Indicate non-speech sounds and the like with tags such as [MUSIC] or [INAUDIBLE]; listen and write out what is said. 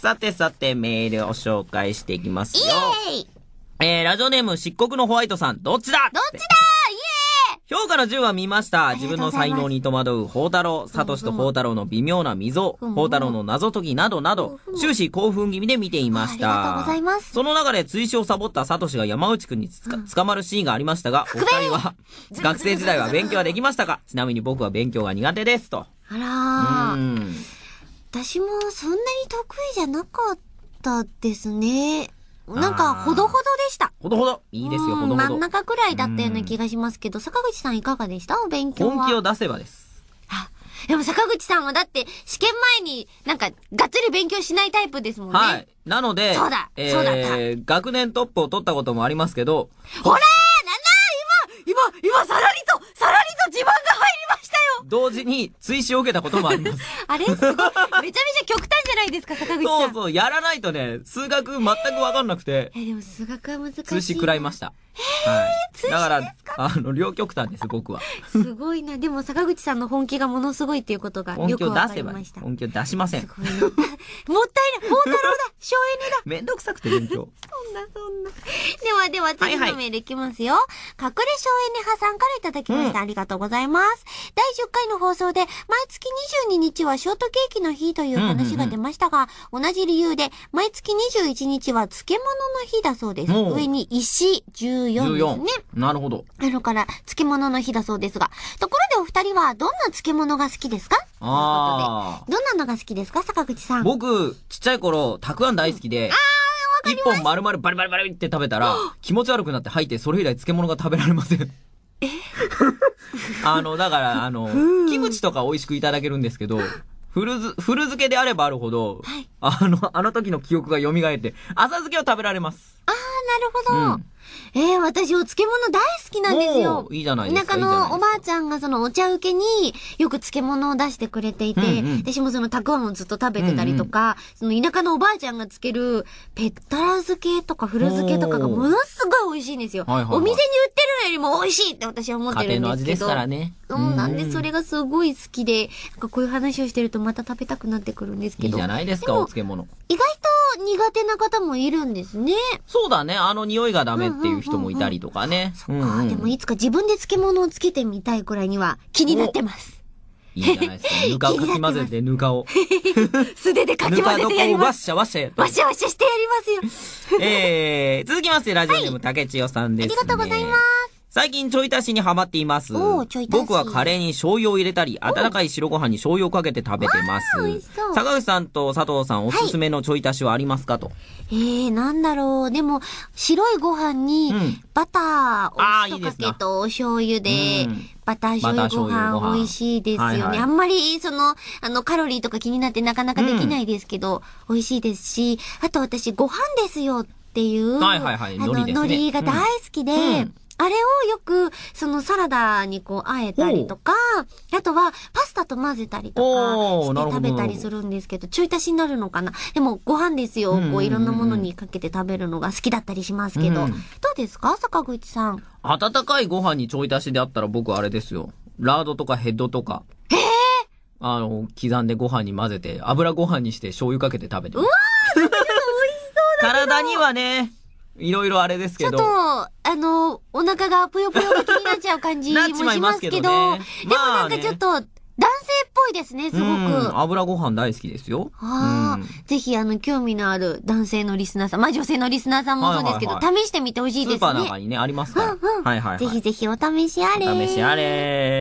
さてさて、メールを紹介していきますよ。イエーイえー、ラジオネーム、漆黒のホワイトさん、どっちだどっちだ評価の10は見ました。自分の才能に戸惑う宝太郎、サトシと宝太郎の微妙な溝、宝太郎の謎解きなどなど、終始興奮気味で見ていました。ありがとうございます。その中で追試をサボったサトシが山内くんにつか、捕まるシーンがありましたが、お二人は、[LAUGHS] 学生時代は勉強はできましたかちなみに僕は勉強が苦手です。と。あらー。うん。私もそんなに得意じゃなかったですね。なんか、ほどほどでした。ほどほど。いいですよ、ほどほど。真ん中くらいだったような気がしますけど、坂口さんいかがでしたお勉強は。本気を出せばです。でも坂口さんはだって試験前になんかがっつり勉強しないタイプですもんね。はい。なので、そうだ、えー、そうだった。学年トップを取ったこともありますけど。ほらーなんだ今、今、今さらりと、さらりと自慢同時に追試を受けたこともあります。[LAUGHS] あれすごい。めちゃめちゃ極端じゃないですか、坂口さん。そうそう、やらないとね、数学全くわかんなくて。えー、でも数学は難しい。通試食らいました。えー、はい。だから、あの、両極端です、僕は。すごいな。でも坂口さんの本気がものすごいっていうことがよくわかりました。本気を出せばいい。本気を出しません。もったいない。宝太郎だ。省エネだ。[LAUGHS] めんどくさくて勉強。[LAUGHS] そんな。ではでは、次のメールいきますよ。はいはい、隠れ省エネ派さんからいただきました、うん、ありがとうございます。第10回の放送で、毎月22日はショートケーキの日という話が出ましたが、同じ理由で、毎月21日は漬物の日だそうです。上に石14ですね。なるほど。あるから、漬物の日だそうですが。ところでお二人は、どんな漬物が好きですかああ。どんなのが好きですか坂口さん。僕、ちっちゃい頃、たくあん大好きで。うん、ああ一本丸々バリバリバリって食べたら、気持ち悪くなって吐いて、それ以来漬物が食べられません。え [LAUGHS] あの、だから、あの、キムチとか美味しくいただけるんですけど、古ず、古漬けであればあるほど、はい、あの、あの時の記憶が蘇って、浅漬けを食べられます。なるほど。ええー、私、お漬物大好きなんですよ。いいじゃないですか。田舎のおばあちゃんがそのお茶受けによく漬物を出してくれていて、うんうん、私もそのたくあんをずっと食べてたりとか、うんうん、その田舎のおばあちゃんが漬けるペッタラ漬けとか古漬けとかがものすごい美味しいんですよ。お店に売ってるのよりも美味しいって私は思ってるんですけど。家庭の味ですからね。そうなんで、それがすごい好きで、なんかこういう話をしてるとまた食べたくなってくるんですけど。いいじゃないですか、お漬物。意外と苦手な方もいるんですね。そうだね。あの匂いがダメっていう人もいたりとかね。そっか。でもいつか自分で漬物をつけてみたいくらいには気になってます。[LAUGHS] いいじゃないですか。ぬかをかき混ぜて、[LAUGHS] ぬかを。[LAUGHS] 素手でかき混ぜてやります。ぬかの床をわっしゃわっしゃ。わっしゃわっしゃしてやりますよ。えー、続きまして、ラジオネーム竹千代さんです、ね、ありがとうございます。最近ちょい足しにハマっています。僕はカレーに醤油を入れたり、温かい白ご飯に醤油をかけて食べてます。坂口さんと佐藤さんおすすめのちょい足しはありますかと。えー、なんだろう。でも、白いご飯に、バターを一かけとお醤油で、バター醤油ご飯美味しいですよね。あんまり、その、あの、カロリーとか気になってなかなかできないですけど、美味しいですし、あと私、ご飯ですよっていう、はいはいはい、海苔が大好きで、あれをよく、そのサラダにこう、あえたりとか、あとは、パスタと混ぜたりとか、して食べたりするんですけど、ちょい足しになるのかな。でも、ご飯ですよ。こう、いろんなものにかけて食べるのが好きだったりしますけど。うどうですか坂口さん。温かいご飯にちょい足しであったら僕あれですよ。ラードとかヘッドとか。えー、あの、刻んでご飯に混ぜて、油ご飯にして醤油かけて食べてます。うわー [LAUGHS] 体にはね、いろいろあれですけど。ちょっと、あの、お腹がぷよぷよが気になっちゃう感じもしますけど、でもなんかちょっと、男性っぽいですね、すごく。油ご飯大好きですよ。ああ、ぜひ、あの、興味のある男性のリスナーさん、まあ女性のリスナーさんもそうですけど、試してみてほしいですね。スーパーなんかにね、ありますかうんうん、はい、はい、ぜひぜひお試しあれ。お試しあれ。